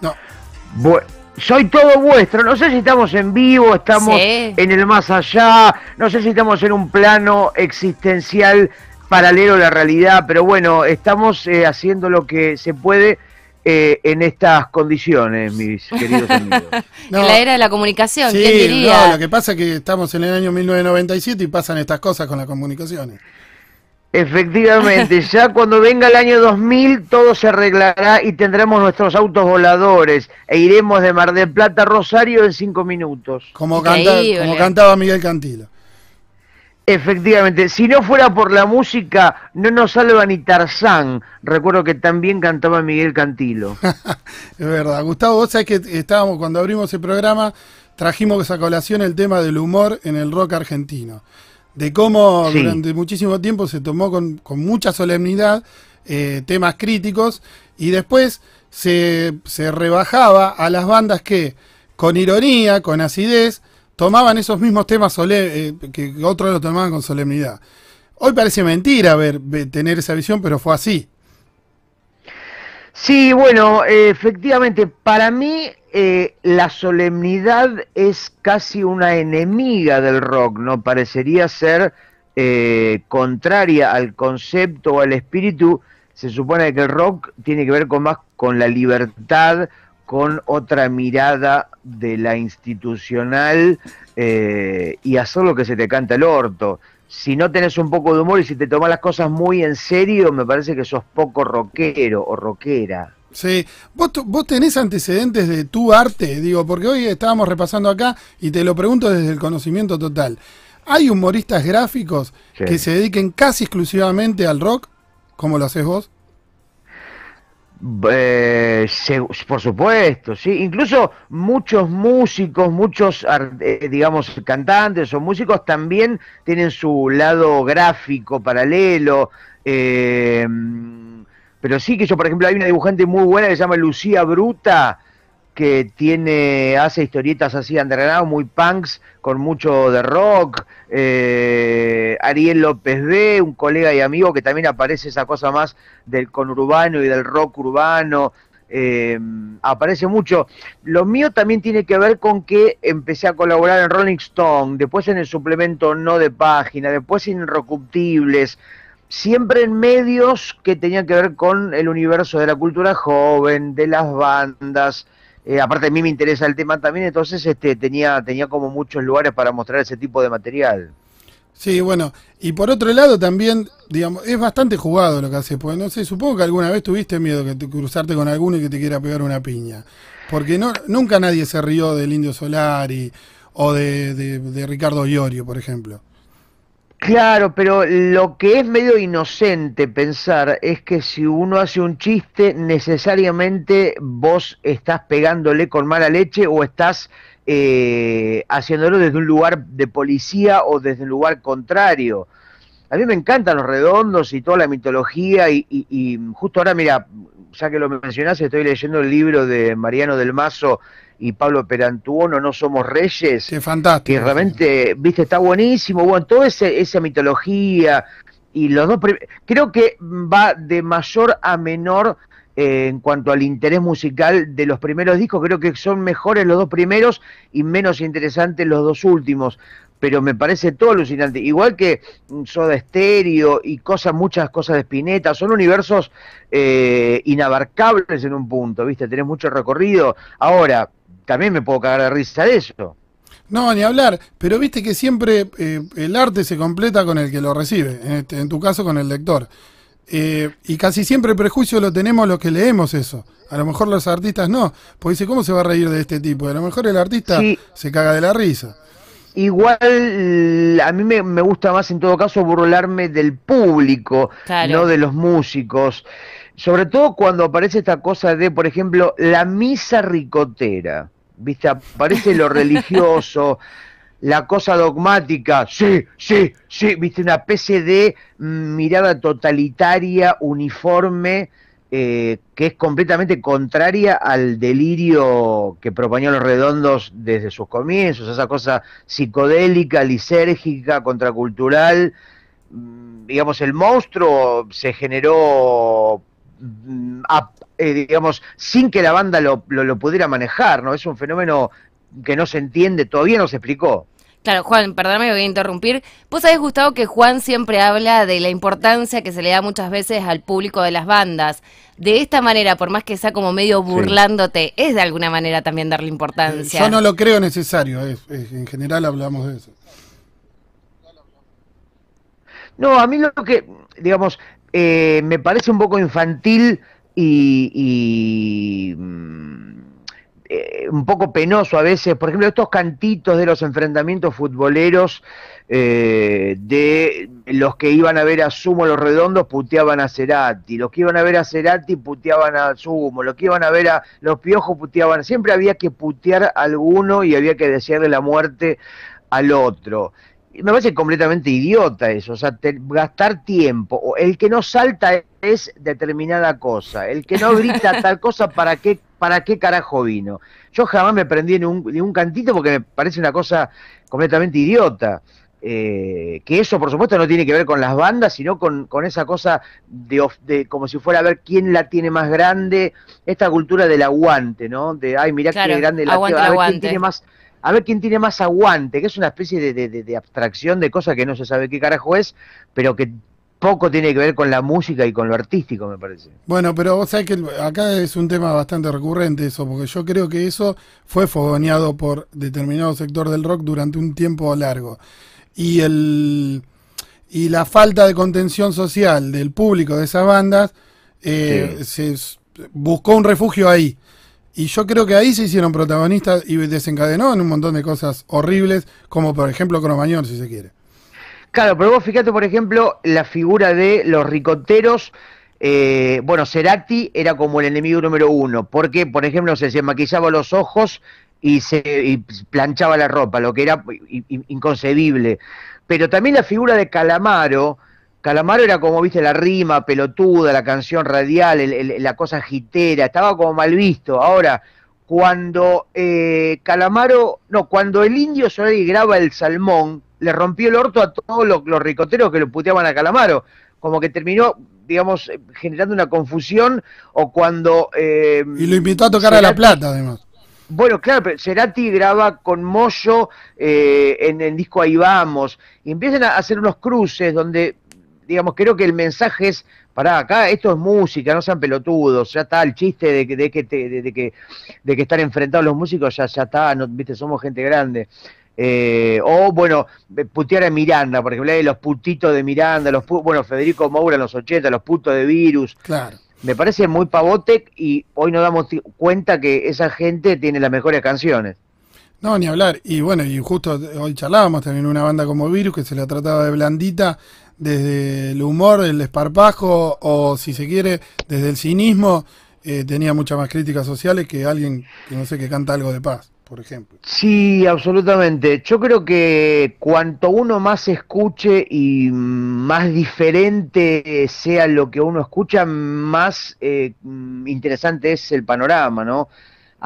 No. soy todo vuestro. No sé si estamos en vivo, estamos en el más allá, no sé si estamos en un plano existencial paralelo a la realidad, pero bueno, estamos eh, haciendo lo que se puede. Eh, en estas condiciones, mis queridos amigos. en la era de la comunicación, sí, lo que pasa es que estamos en el año 1997 y pasan estas cosas con las comunicaciones. Efectivamente, ya cuando venga el año 2000 todo se arreglará y tendremos nuestros autos voladores e iremos de Mar del Plata a Rosario en cinco minutos. Como, cantaba Miguel Cantilo. Efectivamente, si no fuera por la música no nos salva ni Tarzán. Recuerdo que también cantaba Miguel Cantilo. es verdad, Gustavo, vos sabés que estábamos cuando abrimos el programa trajimos esa colación el tema del humor en el rock argentino de cómo durante muchísimo tiempo se tomó con, mucha solemnidad eh, temas críticos y después se, rebajaba a las bandas que, con ironía, con acidez, tomaban esos mismos temas eh, que otros lo tomaban con solemnidad. Hoy parece mentira ver, tener esa visión, pero fue así. Sí, bueno, efectivamente, para mí eh, la solemnidad es casi una enemiga del rock, ¿no? Parecería ser eh, contraria al concepto o al espíritu. Se supone que el rock tiene que ver con más con la libertad, con otra mirada de la institucional eh, y hacer lo que se te canta el orto. Si no tenés un poco de humor y si te tomas las cosas muy en serio, me parece que sos poco rockero o rockera. Sí, vos, vos tenés antecedentes de tu arte, digo, porque hoy estábamos repasando acá y te lo pregunto desde el conocimiento total. ¿Hay humoristas gráficos que se dediquen casi exclusivamente al rock, como lo haces vos? Eh, por supuesto, sí. Incluso muchos músicos, muchos, eh, digamos, cantantes o músicos también tienen su lado gráfico paralelo. Eh, pero sí que yo, por ejemplo, hay una dibujante muy buena que se llama Lucía Bruta, que tiene, hace historietas así underground, muy punks, con mucho de rock. Eh, Ariel López B, un colega y amigo que también aparece esa cosa más del conurbano y del rock urbano. Eh, aparece mucho. Lo mío también tiene que ver con que empecé a colaborar en Rolling Stone, después en el suplemento No de Página, después en Irrecuptibles, siempre en medios que tenían que ver con el universo de la cultura joven, de las bandas. Eh, aparte a mí me interesa el tema también, entonces este, tenía, tenía como muchos lugares para mostrar ese tipo de material. Sí, bueno, y por otro lado también, digamos, es bastante jugado lo que hace porque no sé, supongo que alguna vez tuviste miedo de cruzarte con alguno y que te quiera pegar una piña, porque no, nunca nadie se rió del Indio Solari o de, de, de Ricardo Iorio, por ejemplo. Claro, pero lo que es medio inocente pensar es que si uno hace un chiste, necesariamente vos estás pegándole con mala leche o estás eh, haciéndolo desde un lugar de policía o desde un lugar contrario. A mí me encantan los redondos y toda la mitología y, justo ahora, mira, ya que lo mencionaste, estoy leyendo el libro de Mariano del Mazo, y Pablo Perantuono, No Somos Reyes. Qué fantástico. Que realmente, viste, está buenísimo. Bueno, toda esa mitología y los dos. Creo que va de mayor a menor. Eh, en cuanto al interés musical de los primeros discos, creo que son mejores los dos primeros y menos interesantes los dos últimos pero me parece todo alucinante. Igual que mm, Soda Stereo y cosas, muchas cosas de Spinetta, son universos eh, inabarcables en un punto, ¿viste? Tenés mucho recorrido. Ahora, también me puedo cagar de risa de eso. No, ni hablar, pero viste que siempre eh, el arte se completa con el que lo recibe, en, este, tu caso con el lector. Eh, y casi siempre el prejuicio lo tenemos los que leemos eso. A lo mejor los artistas no, porque dice, ¿cómo se va a reír de este tipo? A lo mejor el artista se caga de la risa. Igual a mí me, gusta más en todo caso burlarme del público, no de los músicos. Sobre todo cuando aparece esta cosa de, por ejemplo, la misa ricotera. ¿viste? Aparece lo religioso, la cosa dogmática, sí, sí, sí, ¿viste? Una especie de mm, mirada totalitaria, uniforme, eh, que es completamente contraria al delirio que proponían Los Redondos desde sus comienzos, esa cosa psicodélica, lisérgica, contracultural. Mm, digamos, el monstruo se generó Mm, eh, digamos, sin que la banda lo, pudiera manejar, ¿no? Es un fenómeno que no se entiende, todavía no se explicó. Claro, Juan, perdóname, voy a interrumpir. Vos sabés, gustado que Juan siempre habla de la importancia que se le da muchas veces al público de las bandas. De esta manera, por más que sea como medio burlándote, es de alguna manera también darle importancia. Eh, yo no lo creo necesario, en general hablamos de eso. No, a mí lo que, digamos, eh, me parece un poco infantil y, mm, eh, un poco penoso a veces. Por ejemplo, estos cantitos de los enfrentamientos futboleros eh, de los que iban a ver a Sumo los redondos puteaban a Cerati, los que iban a ver a Cerati puteaban a Sumo, los que iban a ver a los piojos puteaban. Siempre había que putear a alguno y había que desearle la muerte al otro me parece completamente idiota eso, o sea, gastar tiempo. El que no salta es determinada cosa, el que no grita tal cosa, ¿para qué, para qué carajo vino? Yo jamás me prendí en un, cantito porque me parece una cosa completamente idiota. Eh, que eso, por supuesto, no tiene que ver con las bandas, sino con, con esa cosa de, como si fuera a ver quién la tiene más grande, esta cultura del aguante, ¿no? De, ay, mirá qué grande la, aguante, a ver quién tiene más a ver quién tiene más aguante, que es una especie de, abstracción de cosas que no se sabe qué carajo es, pero que poco tiene que ver con la música y con lo artístico, me parece. Bueno, pero vos sabés que acá es un tema bastante recurrente eso, porque yo creo que eso fue fogoneado por determinado sector del rock durante un tiempo largo. Y el y la falta de contención social del público de esas bandas eh, se buscó un refugio ahí. Y yo creo que ahí se hicieron protagonistas y desencadenó en un montón de cosas horribles, como por ejemplo Cromañón, si se quiere. Claro, pero vos fíjate, por ejemplo, la figura de los ricoteros. Eh, bueno, Cerati era como el enemigo número uno, porque, por ejemplo, se, se maquillaba los ojos y se y planchaba la ropa, lo que era inconcebible. Pero también la figura de Calamaro, Calamaro era como, viste, la rima pelotuda, la canción radial, la cosa jitera, estaba como mal visto. Ahora, cuando eh, Calamaro, no, cuando el indio y graba el salmón, le rompió el orto a todos los, ricoteros que lo puteaban a Calamaro. Como que terminó, digamos, generando una confusión o cuando... Eh, y lo invitó a tocar a La Plata, además. Bueno, claro, pero Cerati graba con Moyo eh, en el disco Ahí Vamos. Y empiezan a hacer unos cruces donde digamos, creo que el mensaje es, pará, acá esto es música, no sean pelotudos, ya está el chiste de que, de que, de, que, de que estar enfrentados los músicos, ya, ya está, no, viste, somos gente grande. Eh, o bueno, eh, putear a Miranda, por ejemplo, los putitos de Miranda, los bueno, Federico Moura en los 80, los putos de virus. Claro. Me parece muy pavote y hoy nos damos cuenta que esa gente tiene las mejores canciones. No, ni hablar. Y bueno, y justo hoy charlábamos también una banda como Virus que se la trataba de blandita desde el humor, el esparpajo o si se quiere, desde el cinismo, eh, tenía muchas más críticas sociales que alguien que no sé, que canta algo de paz, por ejemplo. Sí, absolutamente. Yo creo que cuanto uno más escuche y más diferente sea lo que uno escucha, más eh, interesante es el panorama, ¿no?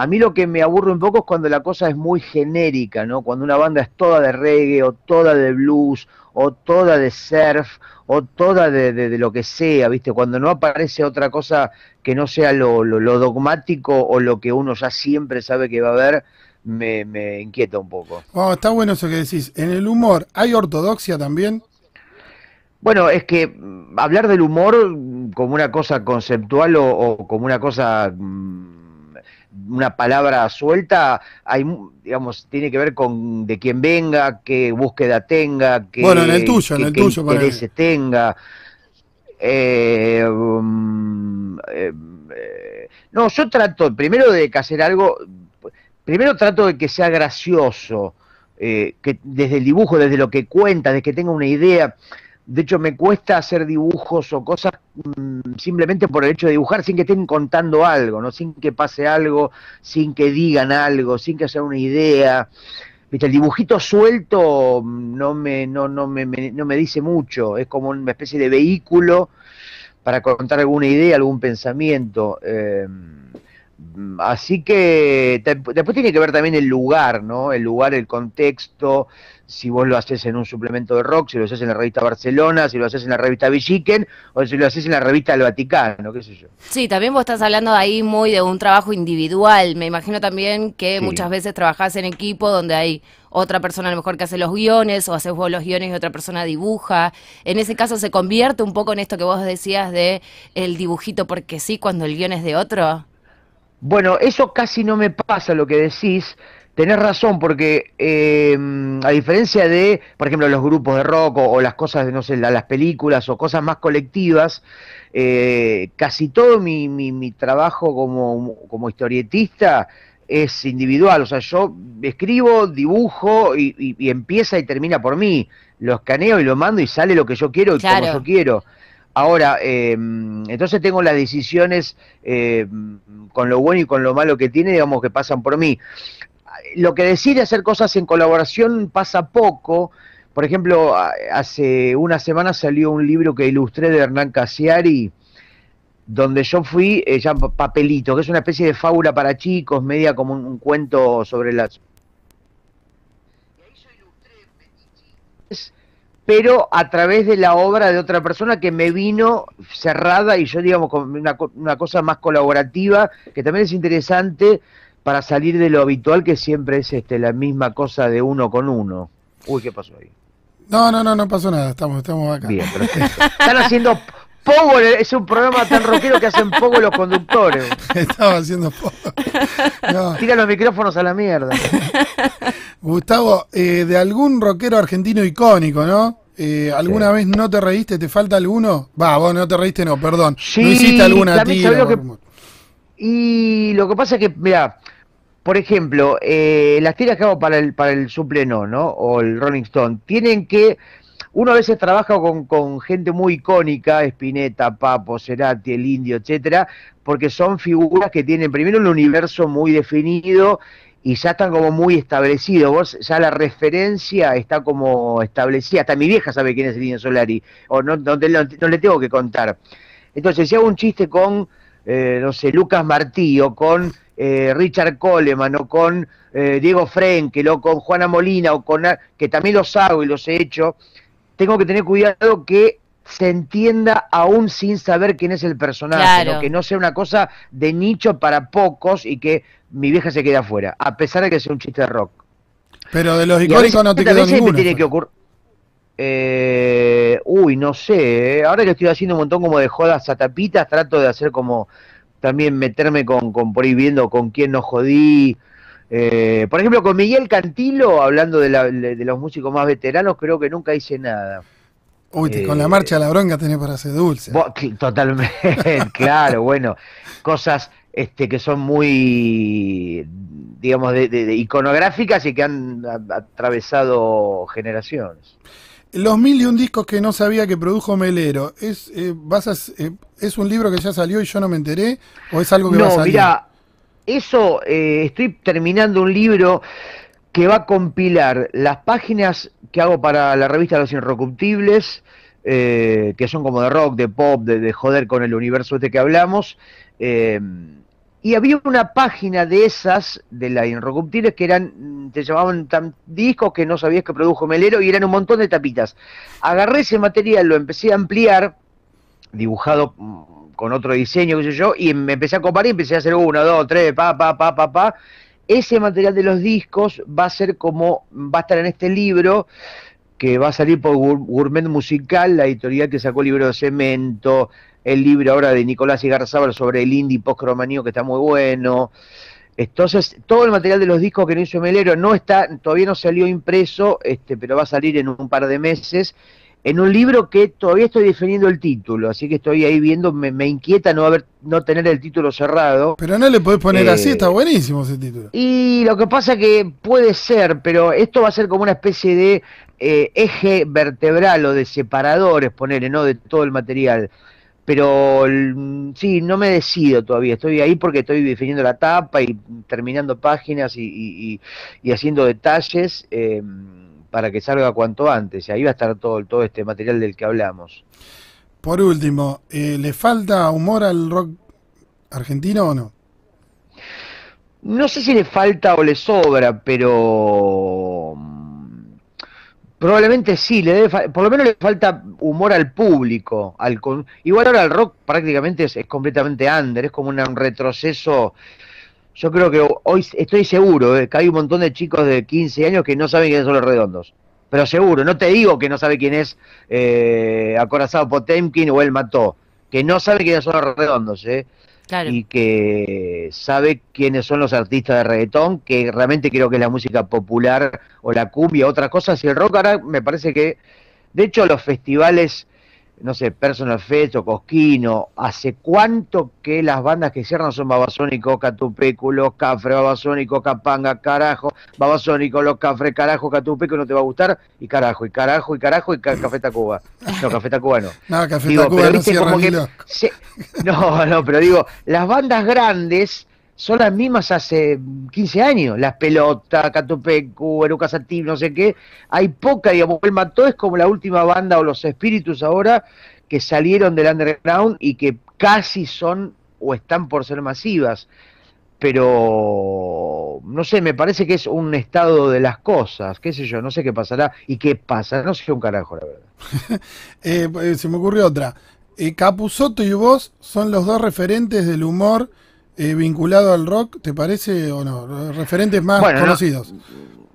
A mí lo que me aburre un poco es cuando la cosa es muy genérica, ¿no? Cuando una banda es toda de reggae o toda de blues o toda de surf o toda de, lo que sea, ¿viste? Cuando no aparece otra cosa que no sea lo, dogmático o lo que uno ya siempre sabe que va a haber, me, inquieta un poco. Oh, está bueno eso que decís. En el humor, ¿hay ortodoxia también? Bueno, es que mm, hablar del humor como una cosa conceptual o, como una cosa... Mm, una palabra suelta, hay, digamos, tiene que ver con de quién venga, qué búsqueda tenga, qué, bueno, tenga. no, yo trato primero de que hacer algo, primero trato de que sea gracioso, eh, que desde el dibujo, desde lo que cuenta, desde que tenga una idea. De hecho, me cuesta hacer dibujos o cosas mm, simplemente por el hecho de dibujar sin que estén contando algo, ¿no? Sin que pase algo, sin que digan algo, sin que sea una idea. Viste, el dibujito suelto mm, no me, no, no me, no me dice mucho, es como una especie de vehículo para contar alguna idea, algún pensamiento. Em, Así que después tiene que ver también el lugar, ¿no? El lugar, el contexto, si vos lo haces en un suplemento de rock, si lo haces en la revista Barcelona, si lo haces en la revista Villiquen o si lo haces en la revista del Vaticano, qué sé yo. Sí, también vos estás hablando ahí muy de un trabajo individual. Me imagino también que muchas veces trabajás en equipo donde hay otra persona a lo mejor que hace los guiones o haces vos los guiones y otra persona dibuja. En ese caso se convierte un poco en esto que vos decías de el dibujito porque sí cuando el guión es de otro. Bueno, eso casi no me pasa lo que decís. Tenés razón, porque em, a diferencia de, por ejemplo, los grupos de rock o, las cosas, no sé, las películas o cosas más colectivas, eh, casi todo mi, trabajo como, historietista es individual. O sea, yo escribo, dibujo y, empieza y termina por mí. Lo escaneo y lo mando y sale lo que yo quiero y como yo quiero. Ahora, em, entonces tengo las decisiones em, con lo bueno y con lo malo que tiene, digamos, que pasan por mí. Lo que decide hacer cosas en colaboración pasa poco. Por ejemplo, hace una semana salió un libro que ilustré de Hernán Casiari, donde yo fui, ella eh, ya Papelito, que es una especie de fábula para chicos, media como un, cuento sobre las... Y ahí yo ilustré pero a través de la obra de otra persona que me vino cerrada y yo, digamos, con una, cosa más colaborativa, que también es interesante para salir de lo habitual que siempre es este la misma cosa de uno con uno. Uy, ¿qué pasó ahí? No, no, no, no pasó nada, estamos, estamos acá. Bien, Están haciendo pogo, es un programa tan rockero que hacen poco los conductores. Estaba haciendo pogo. Tira los micrófonos a la mierda. Gustavo, eh, de algún rockero argentino icónico, ¿no? Eh, ¿Alguna vez no te reíste? ¿Te falta alguno? Va, vos no te reíste, no, perdón. no hiciste alguna tira. Y lo que pasa es que, mira, por ejemplo, eh, las tiras que hago para el, para el supleno, ¿no? O el Rolling Stone, tienen que. Uno a veces trabaja con, con gente muy icónica, Spinetta, Papo, Cerati, el Indio, etcétera, porque son figuras que tienen primero un universo muy definido y ya están como muy establecidos. Vos, ya la referencia está como establecida. Hasta mi vieja sabe quién es el niño Solari, o no, no, le tengo que contar. Entonces, si hago un chiste con, eh, no sé, Lucas Martí, o con eh, Richard Coleman, o con eh, Diego Frenkel, o con Juana Molina, o con que también los hago y los he hecho, tengo que tener cuidado que se entienda aún sin saber quién es el personaje, que no sea una cosa de nicho para pocos y que mi vieja se quede afuera, a pesar de que sea un chiste de rock. Pero de los icónicos no te quedó ninguno. Tiene que ocurrir. Eh, uy, no sé. Eh, ahora que estoy haciendo un montón como de jodas a tapitas, trato de hacer como también meterme con, con por ahí viendo con quién nos jodí. Eh, por ejemplo, con Miguel Cantilo, hablando de, de los músicos más veteranos, creo que nunca hice nada. Uy, con la eh, marcha la bronca tenés para hacer dulce. totalmente, claro, bueno, cosas este, que son muy, digamos, iconográficas y que han atravesado generaciones. Los mil y un discos que no sabía que produjo Melero, ¿es, eh, eh, ¿es un libro que ya salió y yo no me enteré? ¿O es algo que va a salir? mira, eso, estoy terminando un libro que va a compilar las páginas que hago para la revista Los Inrecuptibles, eh, que son como de rock, de pop, de, joder con el universo este que hablamos. Eh, y había una página de esas, de la Inrecuptibles, que eran, te llamaban tan discos que no sabías que produjo Melero y eran un montón de tapitas. Agarré ese material, lo empecé a ampliar, dibujado mm, con otro diseño, qué sé yo, y em, me empecé a comparar y empecé a hacer uno, dos, tres, pa, pa, pa, pa, pa. Ese material de los discos va a ser como, va a estar en este libro que va a salir por Gourmet Musical, la editorial que sacó el libro de Cemento, el libro ahora de Nicolás Igarzábal sobre el indie post que está muy bueno. Entonces, todo el material de los discos que no hizo Melero no está, todavía no salió impreso, este, pero va a salir en un par de meses en un libro que todavía estoy definiendo el título, así que estoy ahí viendo, me, inquieta no haber, no tener el título cerrado. Pero no le podés poner así, eh, está buenísimo ese título. Y lo que pasa que puede ser, pero esto va a ser como una especie de eh, eje vertebral o de separadores, ponerle, ¿no? De todo el material. Pero mm, sí, no me decido todavía, estoy ahí porque estoy definiendo la tapa y terminando páginas y, haciendo detalles. Eh, para que salga cuanto antes. Y ahí va a estar todo, todo este material del que hablamos. Por último, eh, ¿le falta humor al rock argentino o no? No sé si le falta o le sobra, pero mm, probablemente sí, le por lo menos le falta humor al público. Al con Igual ahora el rock prácticamente es, es completamente under, es como un retroceso yo creo que hoy estoy seguro eh, que hay un montón de chicos de 15 años que no saben quiénes son los redondos. Pero seguro, no te digo que no sabe quién es eh, Acorazado Potemkin o El mató, que no sabe quiénes son los redondos, ¿eh? Y que sabe quiénes son los artistas de reggaetón, que realmente creo que es la música popular o la cumbia, otras cosas. Y el rock ahora me parece que, de hecho, los festivales no sé, Personal Fest o Cosquino, ¿hace cuánto que las bandas que cierran son Babasónico, Los Cafre, Babasónico, Capanga, carajo, Babasónico, Los Cafres, carajo, Catupéculo, no te va a gustar, y carajo, y carajo, y carajo, y Café Tacuba. No, Café Tacuba no. No, Café Tacuba no No, no, pero digo, las bandas grandes son las mismas hace 15 mm, años. Las pelotas, Catopecu, Eruca no sé qué. Hay poca, digamos. El Mató es como la última banda o los espíritus ahora que salieron del underground y que casi son o están por ser masivas. Pero no sé, me parece que es un estado de las cosas, qué sé yo, no sé qué pasará y qué pasa, no sé un carajo, la verdad. Eh, eh, se me ocurrió otra. Eh, Capusoto y vos son los dos referentes del humor eh, vinculado al rock, ¿te parece o no? Referentes más conocidos.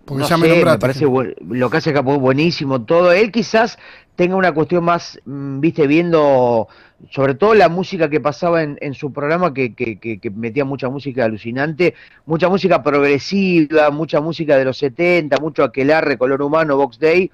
porque ya me nombraste. parece lo que hace es buenísimo todo. Él quizás tenga una cuestión más, mm, viste, viendo sobre todo la música que pasaba en, su programa, que, que, metía mucha música alucinante, mucha música progresiva, mucha música de los 70, mucho aquelarre, color humano, Box Day,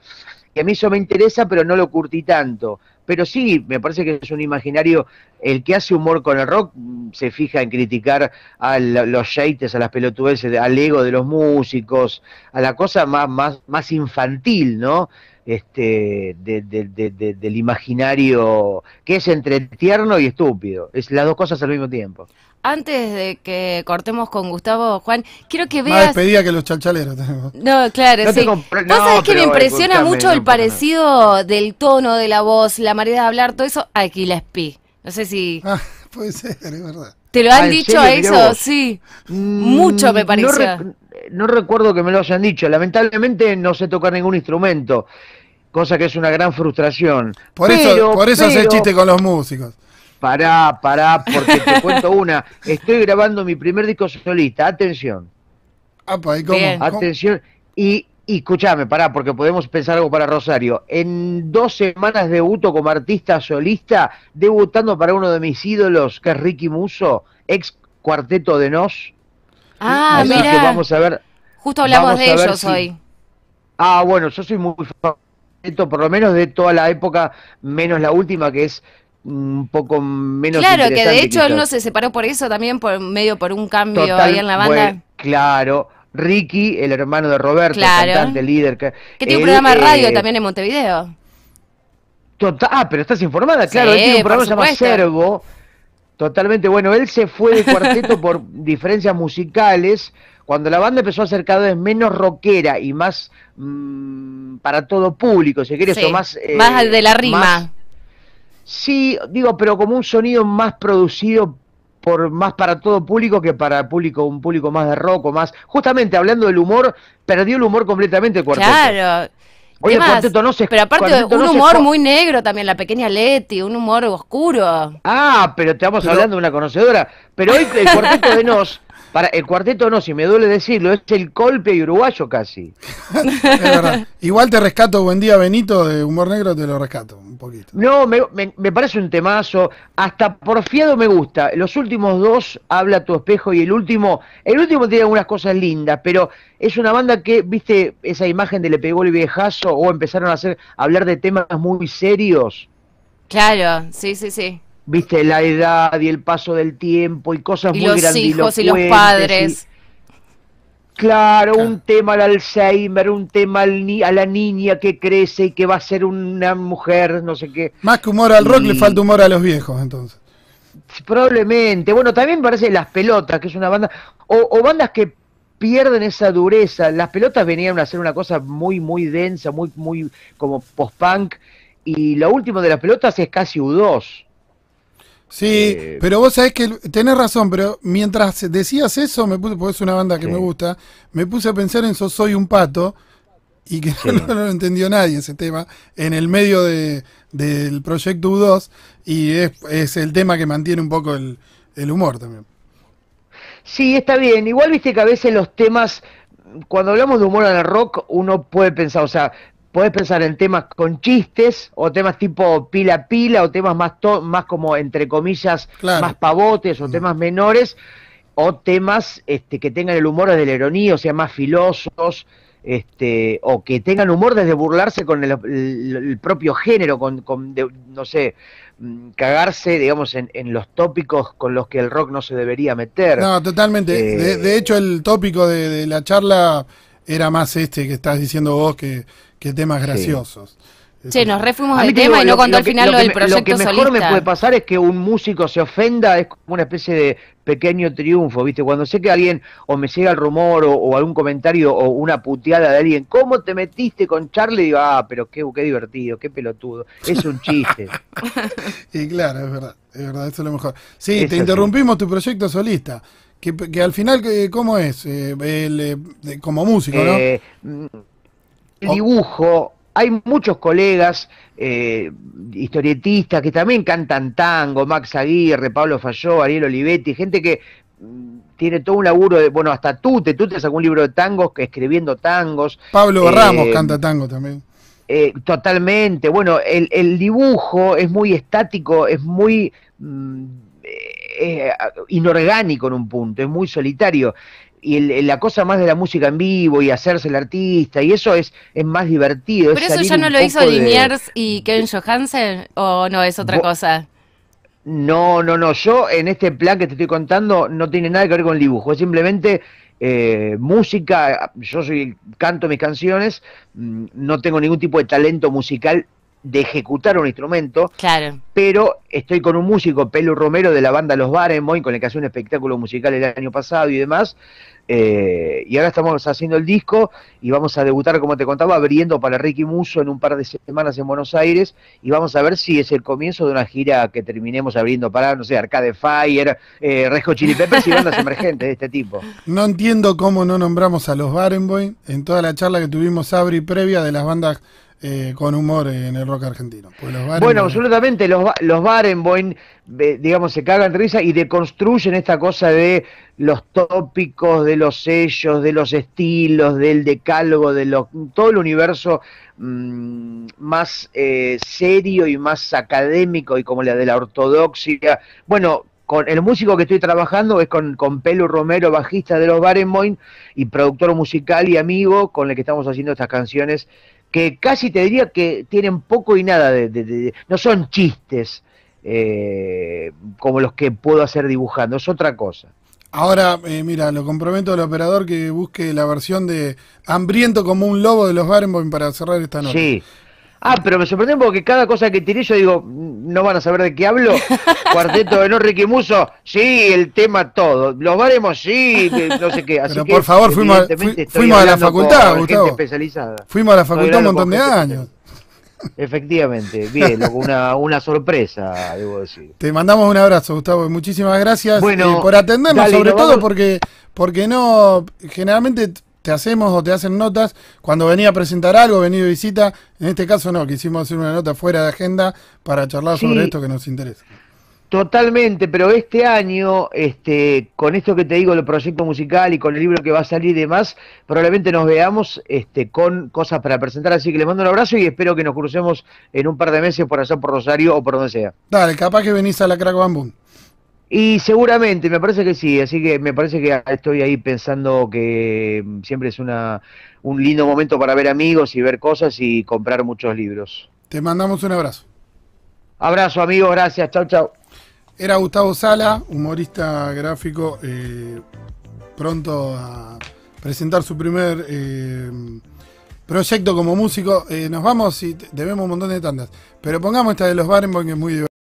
que a mí eso me interesa, pero no lo curtí tanto. Pero sí, me parece que es un imaginario el que hace humor con el rock mm, se fija en criticar a los yates, a las pelotudeces, al ego de los músicos, a la cosa más, más, más infantil, ¿no? Este, del imaginario que es entre tierno y estúpido. Es las dos cosas al mismo tiempo. Antes de que cortemos con Gustavo, Juan, quiero que veas. Más despedida que los chalchaleros No, claro, sí. que me impresiona mucho el parecido del tono de la voz, la manera de hablar, todo eso? Aquí la espi. No sé si. Ah, puede ser, es verdad. ¿Te lo han dicho a eso? Sí. Mm, Mucho me parece. No, recuerdo que me lo hayan dicho. Lamentablemente no sé tocar ningún instrumento, cosa que es una gran frustración. Por eso, por eso chiste con los músicos. Pará, pará, porque te cuento una. Estoy grabando mi primer disco solista, atención. Ah, pues, ¿y cómo? Atención. Y y escúchame, pará, porque podemos pensar algo para Rosario. En dos semanas debuto como artista solista, debutando para uno de mis ídolos, que es Ricky Muso, ex cuarteto de Nos. Ah, vamos a ver. Justo hablamos de ellos hoy. Ah, bueno, yo soy muy favorito, por lo menos de toda la época, menos la última, que es un poco menos claro que de hecho él no se separó por eso también por medio por un cambio ahí en la banda claro Ricky, el hermano de Roberto, el cantante, líder. Que, tiene un programa eh, de radio eh, también en Montevideo. Tota-, ah, pero estás informada, claro. él tiene un programa llama Servo. Totalmente, bueno, él se fue del cuarteto por diferencias musicales. Cuando la banda empezó a ser cada vez menos rockera y más mm, para todo público, si quieres, más. más eh, de la rima. sí, digo, pero como un sonido más producido por más para todo público que para público un público más de roco más justamente hablando del humor perdió el humor completamente el cuarteto claro Oye, el cuarteto no se pero aparte un humor muy negro también la pequeña Leti un humor oscuro ah pero te vamos hablando de una conocedora pero hoy el cuarteto de nos para el cuarteto no, si me duele decirlo, es el golpe uruguayo casi. Igual te rescato, buen día Benito, de Humor Negro te lo rescato poquito. No, me, me, parece un temazo. Hasta porfiado me gusta. Los últimos dos, Habla tu espejo y el último, el último tiene algunas cosas lindas, pero es una banda que, viste, esa imagen de le pegó el viejazo o empezaron a hacer, hablar de temas muy serios. Claro, sí, sí, sí. Viste, la edad y el paso del tiempo y cosas muy grandes. Y los hijos y los padres. Claro, un tema al Alzheimer, un tema al a la niña que crece y que va a ser una mujer, no sé qué. Más que humor al rock, le falta humor a los viejos, entonces. Probablemente. Bueno, también parece Las Pelotas, que es una banda. O, bandas que pierden esa dureza. Las Pelotas venían a ser una cosa muy, muy densa, muy, muy como post-punk. Y lo último de Las Pelotas es casi U2. Sí, eh, pero vos sabés que tenés razón, pero mientras decías eso, me puse, porque es una banda que me gusta, me puse a pensar en eso. Soy un Pato, y que no, lo entendió nadie ese tema, en el medio de, del proyecto U2, y es, el tema que mantiene un poco el, el humor también. Sí, está bien. Igual viste que a veces los temas cuando hablamos de humor en el rock, uno puede pensar, o sea, podés pensar en temas con chistes o temas tipo pila pila o temas más, más como entre comillas, más pavotes o mm. temas menores o temas este, que tengan el humor desde la ironía, o sea, más filosos, este, o que tengan humor desde burlarse con el, propio género, con, con no sé, mm, cagarse, digamos, en, en, los tópicos con los que el rock no se debería meter. No, totalmente. Eh, de, hecho, el tópico de, de la charla era más este que estás diciendo vos, que Qué temas graciosos. Sí. nos refuimos al tema y no cuando al final lo, del proyecto solista. Lo que mejor me puede pasar es que un músico se ofenda, es como una especie de pequeño triunfo, ¿viste? Cuando sé que alguien o me llega el rumor o, algún comentario o una puteada de alguien, ¿cómo te metiste con Charlie? Digo, ah, pero qué, qué divertido, qué pelotudo, es un chiste. y claro, es verdad, es verdad, eso es lo mejor. Sí, te interrumpimos tu proyecto solista. Que, al final, ¿cómo es? Eh, eh, como músico, ¿no? Eh, el oh. dibujo, hay muchos colegas eh, historietistas que también cantan tango, Max Aguirre, Pablo Falló, Ariel Olivetti, gente que mm, tiene todo un laburo de, bueno, hasta tú, te, tú sacó un libro de tangos, que escribiendo tangos. Pablo Ramos eh, canta tango también. Eh, totalmente, bueno, el, dibujo es muy estático, es muy mm, inorgánico en un punto, es muy solitario y la cosa más de la música en vivo y hacerse el artista, y eso es, es más divertido. ¿Pero eso ya no lo hizo Liniers y Ken Johansen? ¿O no es otra cosa? No, no, no. Yo en este plan que te estoy contando no tiene nada que ver con el dibujo. Es simplemente eh, música. Yo soy, canto mis canciones. Mm, no tengo ningún tipo de talento musical de ejecutar un instrumento. Claro. Pero estoy con un músico, Pelu Romero, de la banda Los Barenboim, con el que hace un espectáculo musical el año pasado y demás. Eh, y ahora estamos haciendo el disco y vamos a debutar, como te contaba, abriendo para Ricky Muso en un par de semanas en Buenos Aires. Y vamos a ver si es el comienzo de una gira que terminemos abriendo para, no sé, Arcade Fire, eh, Resco Chili Peppers y bandas emergentes de este tipo. No entiendo cómo no nombramos a los Barenboy en toda la charla que tuvimos, y previa de las bandas eh, con humor en el rock argentino. bueno, absolutamente, los, los Barenboim, digamos, se cagan risa y deconstruyen esta cosa de los tópicos, de los sellos, de los estilos, del decálogo, de todo el universo mm, más eh, serio y más académico y como la de la ortodoxia. Bueno, con el músico que estoy trabajando es con, con Pelu Romero, bajista de los Barenboim y productor musical y amigo con el que estamos haciendo estas canciones que casi te diría que tienen poco y nada de, no son chistes eh, como los que puedo hacer dibujando, es otra cosa. Ahora, eh, mira, lo comprometo al operador que busque la versión de Hambriento como un lobo de los Barenboim para cerrar esta noche. Sí, Ah, pero me sorprendió porque cada cosa que tiré yo digo, no van a saber de qué hablo. Cuarteto de No sí, el tema todo. Los baremos, sí, no sé qué. pero por favor, fuimos, a la facultad, Gustavo. Especializada. Fuimos a la facultad un montón de años. Efectivamente, bien, una, sorpresa, debo decir. Te mandamos un abrazo, Gustavo, muchísimas gracias eh, por atendernos, sobre todo porque, porque no, generalmente hacemos o te hacen notas cuando venía a presentar algo, venía de visita. En este caso no, quisimos hacer una nota fuera de agenda para charlar sobre esto que nos interesa. Totalmente, pero este año, este, con esto que te digo el proyecto musical y con el libro que va a salir y demás, probablemente nos veamos este, con cosas para presentar. Así que les mando un abrazo y espero que nos crucemos en un par de meses por allá por Rosario o por donde sea. Dale, capaz que venís a la Crack Bambú. Y seguramente, me parece que sí, así que me parece que estoy ahí pensando que mm, siempre es una, un lindo momento para ver amigos y ver cosas y comprar muchos libros. Te mandamos un abrazo. Abrazo amigo. gracias, chao, chao. Era Gustavo Sala, humorista gráfico, eh, pronto a presentar su primer eh, proyecto como músico. Eh, nos vamos y debemos un montón de tandas, pero pongamos esta de los Barenboim que es muy divertida.